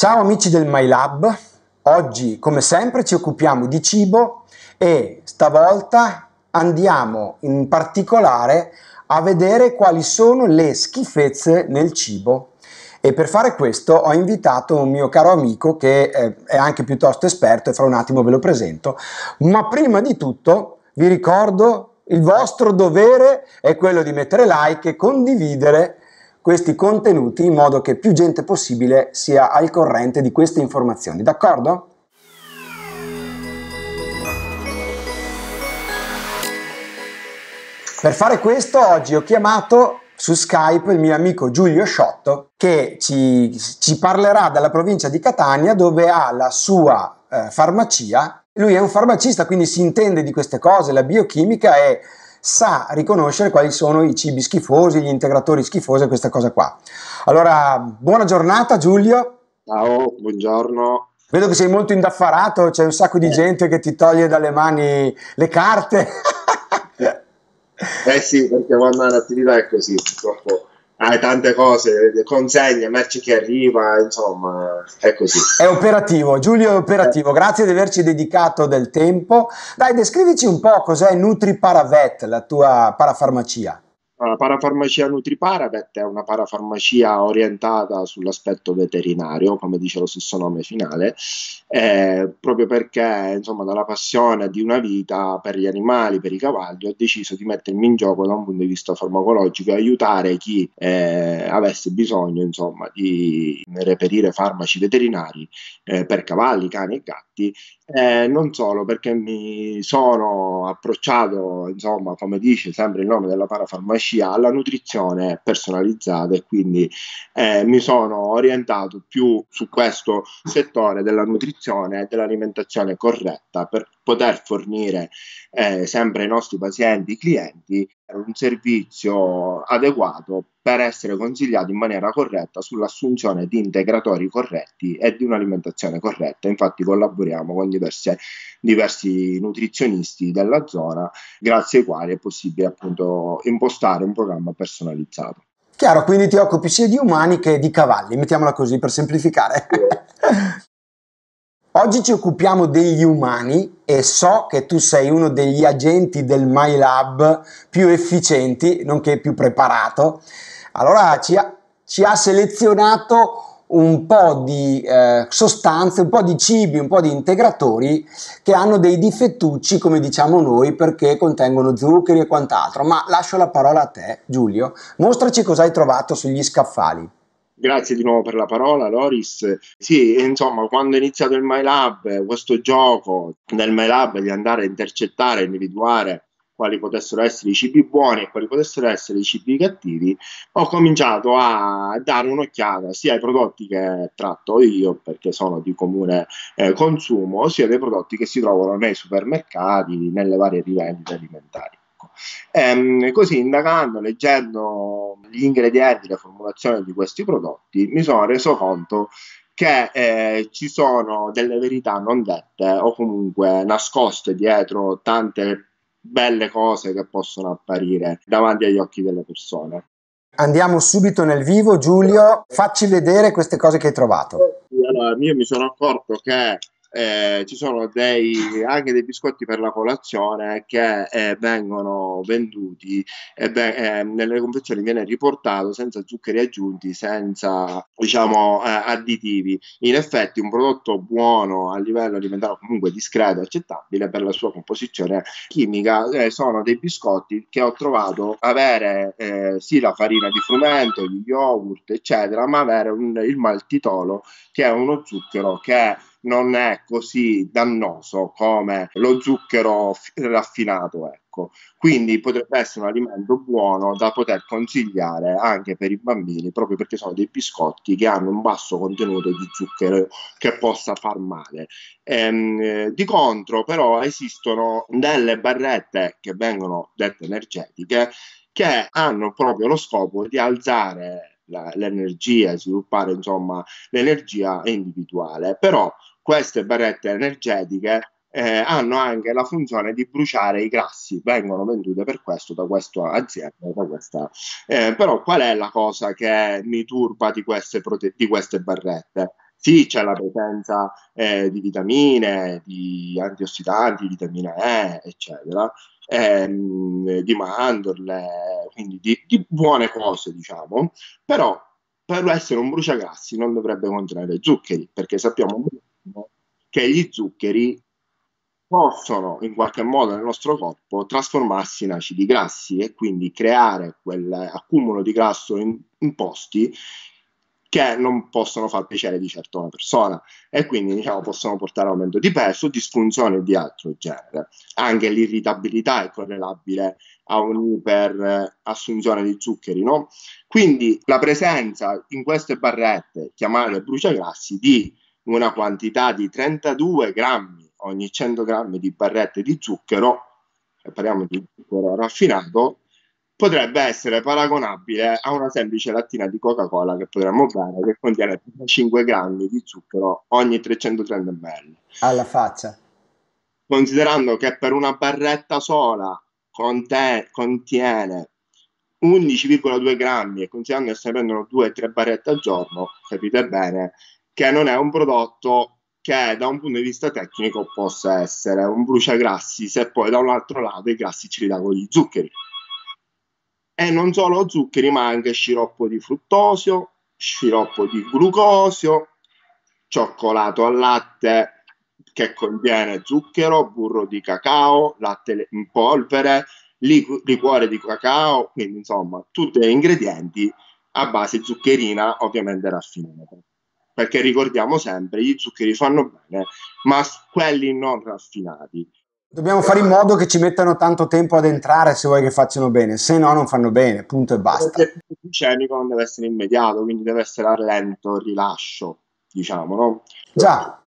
Ciao amici del MyLab, oggi come sempre ci occupiamo di cibo e stavolta andiamo in particolare a vedere quali sono le schifezze nel cibo e per fare questo ho invitato un mio caro amico che eh, è anche piuttosto esperto e fra un attimo ve lo presento, ma prima di tutto vi ricordo il vostro dovere è quello di mettere like e condividere questi contenuti in modo che più gente possibile sia al corrente di queste informazioni, d'accordo? Per fare questo oggi ho chiamato su Skype il mio amico Giulio Sciotto che ci, ci parlerà dalla provincia di Catania dove ha la sua eh, farmacia. Lui è un farmacista, quindi si intende di queste cose, la biochimica e sa riconoscere quali sono i cibi schifosi, gli integratori schifosi e questa cosa qua. Allora, buona giornata Giulio. Ciao, buongiorno. Vedo che sei molto indaffarato, c'è un sacco di eh. gente che ti toglie dalle mani le carte. eh sì, perché quando è attività è così, purtroppo hai tante cose, consegne, merci che arriva, insomma, è così. È operativo, Giulio è operativo, grazie di averci dedicato del tempo. Dai, descrivici un po' cos'è Nutri Paravet, la tua parafarmacia. La eh, parafarmacia Nutriparabet è una parafarmacia orientata sull'aspetto veterinario, come dice lo stesso nome finale, eh, proprio perché insomma, dalla passione di una vita per gli animali, per i cavalli, ho deciso di mettermi in gioco da un punto di vista farmacologico e aiutare chi eh, avesse bisogno insomma, di reperire farmaci veterinari eh, per cavalli, cani e gatti, eh, non solo perché mi sono approcciato, insomma, come dice sempre il nome della parafarmacia, PCA la nutrizione è personalizzata e quindi eh, mi sono orientato più su questo settore della nutrizione e dell'alimentazione corretta per poter fornire eh, sempre ai nostri pazienti, clienti, un servizio adeguato per essere consigliati in maniera corretta sull'assunzione di integratori corretti e di un'alimentazione corretta. Infatti collaboriamo con diverse, diversi nutrizionisti della zona, grazie ai quali è possibile appunto impostare un programma personalizzato. Chiaro, quindi ti occupi sia di umani che di cavalli, mettiamola così per semplificare. Oggi ci occupiamo degli umani e so che tu sei uno degli agenti del MyLab più efficienti, nonché più preparato. Allora ci ha, ci ha selezionato un po' di eh, sostanze, un po' di cibi, un po' di integratori che hanno dei difettucci, come diciamo noi, perché contengono zuccheri e quant'altro. Ma lascio la parola a te, Giulio. Mostraci cosa hai trovato sugli scaffali. Grazie di nuovo per la parola, Loris. Sì, insomma, quando è iniziato il MyLab, questo gioco del MyLab di andare a intercettare, individuare quali potessero essere i cibi buoni e quali potessero essere i cibi cattivi, ho cominciato a dare un'occhiata sia ai prodotti che tratto io, perché sono di comune eh, consumo, sia dei prodotti che si trovano nei supermercati, nelle varie rivendite alimentari. E ehm, così indagando, leggendo gli ingredienti, le formulazioni di questi prodotti, mi sono reso conto che eh, ci sono delle verità non dette o comunque nascoste dietro tante belle cose che possono apparire davanti agli occhi delle persone. Andiamo subito nel vivo, Giulio, facci vedere queste cose che hai trovato. Allora, io mi sono accorto che eh, ci sono dei, anche dei biscotti per la colazione che eh, vengono venduti e beh, eh, nelle confezioni viene riportato senza zuccheri aggiunti, senza diciamo eh, additivi. In effetti un prodotto buono a livello alimentare comunque discreto e accettabile per la sua composizione chimica eh, sono dei biscotti che ho trovato avere eh, sì la farina di frumento, gli yogurt eccetera, ma avere un, il maltitolo che è uno zucchero che non è così dannoso come lo zucchero raffinato. Ecco. Quindi potrebbe essere un alimento buono da poter consigliare anche per i bambini, proprio perché sono dei biscotti che hanno un basso contenuto di zucchero che possa far male. Ehm, eh, di contro, però, esistono delle barrette che vengono dette energetiche che hanno proprio lo scopo di alzare la, l'energia, sviluppare insomma l'energia individuale. Però queste barrette energetiche eh, hanno anche la funzione di bruciare i grassi, vengono vendute per questo da questa azienda. Da questa. Eh, però qual è la cosa che mi turba di queste, prote- di queste barrette? Sì, c'è la presenza eh, di vitamine, di antiossidanti, vitamina E, eccetera, ehm, di mandorle, quindi di, di buone cose, diciamo, però per essere un bruciagrassi non dovrebbe contenere zuccheri, perché sappiamo che gli zuccheri possono in qualche modo nel nostro corpo trasformarsi in acidi grassi e quindi creare quell'accumulo di grasso in, in posti che non possono far piacere di certo una persona e quindi diciamo, possono portare a aumento di peso, disfunzione di altro genere. Anche l'irritabilità è correlabile a un'iperassunzione di zuccheri, no? Quindi la presenza in queste barrette chiamate bruciagrassi di una quantità di 32 grammi ogni 100 grammi di barrette di zucchero, parliamo di zucchero raffinato, potrebbe essere paragonabile a una semplice lattina di Coca-Cola che potremmo bere, che contiene 5 grammi di zucchero ogni 330 ml. Alla faccia. Considerando che per una barretta sola conte- contiene 11,2 grammi e considerando che si prendono 2-3 barrette al giorno, capite bene che non è un prodotto che da un punto di vista tecnico possa essere un bruciagrassi se poi da un altro lato i grassi ci li dà con gli zuccheri e non solo zuccheri ma anche sciroppo di fruttosio, sciroppo di glucosio, cioccolato al latte che contiene zucchero, burro di cacao, latte in polvere, liquore di cacao, quindi insomma tutti gli ingredienti a base zuccherina ovviamente raffinata. Perché ricordiamo sempre, gli zuccheri fanno bene, ma quelli non raffinati. Dobbiamo fare in modo che ci mettano tanto tempo ad entrare se vuoi che facciano bene, se no non fanno bene, punto e basta. Il glicemico non deve essere immediato, quindi deve essere a lento rilascio, diciamo, no? Già,